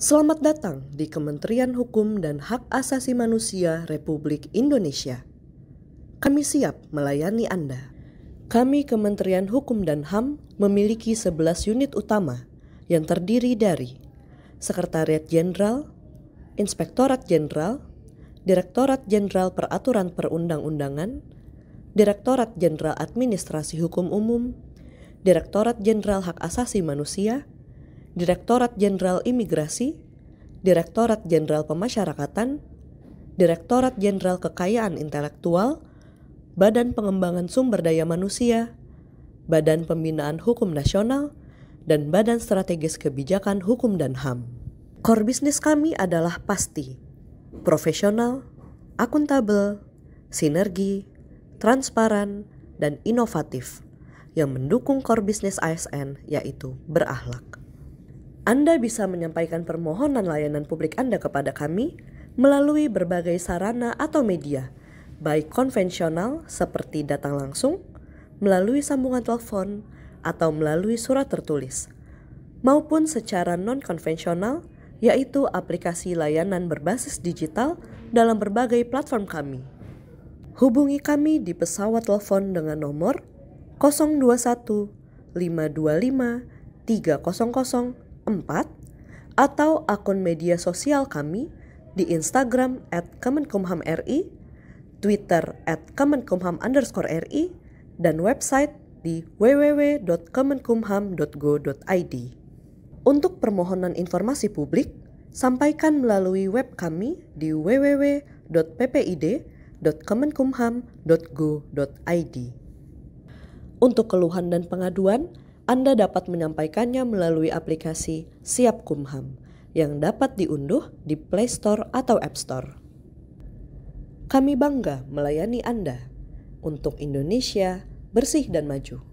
Selamat datang di Kementerian Hukum dan Hak Asasi Manusia Republik Indonesia. Kami siap melayani Anda. Kami Kementerian Hukum dan HAM memiliki 11 unit utama yang terdiri dari Sekretariat Jenderal, Inspektorat Jenderal, Direktorat Jenderal Peraturan Perundang-undangan, Direktorat Jenderal Administrasi Hukum Umum, Direktorat Jenderal Hak Asasi Manusia, Direktorat Jenderal Imigrasi, Direktorat Jenderal Pemasyarakatan, Direktorat Jenderal Kekayaan Intelektual, Badan Pengembangan Sumber Daya Manusia, Badan Pembinaan Hukum Nasional, dan Badan Strategis Kebijakan Hukum dan HAM. Core bisnis kami adalah pasti, profesional, akuntabel, sinergi, transparan, dan inovatif yang mendukung core bisnis ASN yaitu berahlak. Anda bisa menyampaikan permohonan layanan publik Anda kepada kami melalui berbagai sarana atau media, baik konvensional seperti datang langsung, melalui sambungan telepon, atau melalui surat tertulis, maupun secara non-konvensional, yaitu aplikasi layanan berbasis digital dalam berbagai platform kami. Hubungi kami di pesawat telepon dengan nomor 021 525 300 4 atau akun media sosial kami di Instagram at Kemenkumham RI, Twitter at Kemenkumham underscore RI, dan website di www.kemenkumham.go.id. Untuk permohonan informasi publik, sampaikan melalui web kami di www.ppid.kemenkumham.go.id. Untuk keluhan dan pengaduan, anda dapat menyampaikannya melalui aplikasi Siap Kumham yang dapat diunduh di Play Store atau App Store. Kami bangga melayani Anda untuk Indonesia bersih dan maju.